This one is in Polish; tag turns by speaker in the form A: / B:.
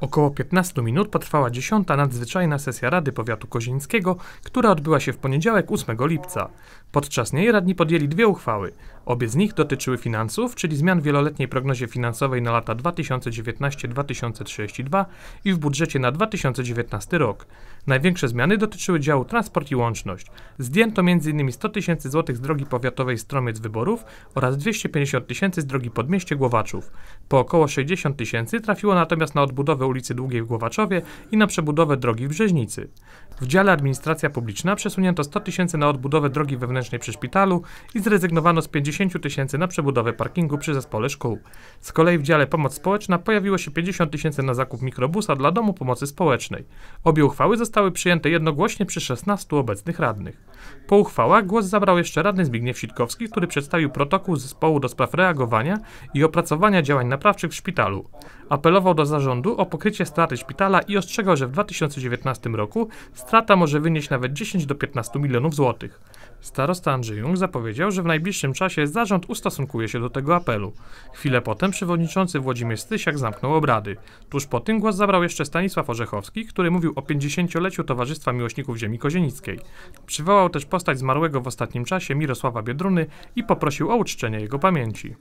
A: Około 15 minut potrwała dziesiąta nadzwyczajna sesja Rady Powiatu Kozińskiego, która odbyła się w poniedziałek 8 lipca. Podczas niej radni podjęli dwie uchwały. Obie z nich dotyczyły finansów, czyli zmian w wieloletniej prognozie finansowej na lata 2019-2032 i w budżecie na 2019 rok. Największe zmiany dotyczyły działu transport i łączność. Zdjęto m.in. 100 tysięcy złotych z drogi powiatowej Stromiec Wyborów oraz 250 tysięcy z drogi Podmieście Głowaczów. Po około 60 tysięcy trafiło natomiast na odbudowę ulicy Długiej w Głowaczowie i na przebudowę drogi w Brzeźnicy. W dziale administracja publiczna przesunięto 100 tysięcy na odbudowę drogi wewnętrznej przy szpitalu i zrezygnowano z 50 50 tysięcy na przebudowę parkingu przy zespole szkół. Z kolei w dziale Pomoc Społeczna pojawiło się 50 tysięcy na zakup mikrobusa dla Domu Pomocy Społecznej. Obie uchwały zostały przyjęte jednogłośnie przy 16 obecnych radnych. Po uchwałach głos zabrał jeszcze radny Zbigniew Sitkowski, który przedstawił protokół zespołu do spraw reagowania i opracowania działań naprawczych w szpitalu. Apelował do zarządu o pokrycie straty szpitala i ostrzegał, że w 2019 roku strata może wynieść nawet 10 do 15 milionów złotych. Starosta Andrzej Jung zapowiedział, że w najbliższym czasie zarząd ustosunkuje się do tego apelu. Chwilę potem przewodniczący Włodzimierz Stysiak zamknął obrady. Tuż po tym głos zabrał jeszcze Stanisław Orzechowski, który mówił o 50-leciu Towarzystwa Miłośników Ziemi Kozienickiej. Przywołał też postać zmarłego w ostatnim czasie Mirosława Biedruny i poprosił o uczczenie jego pamięci.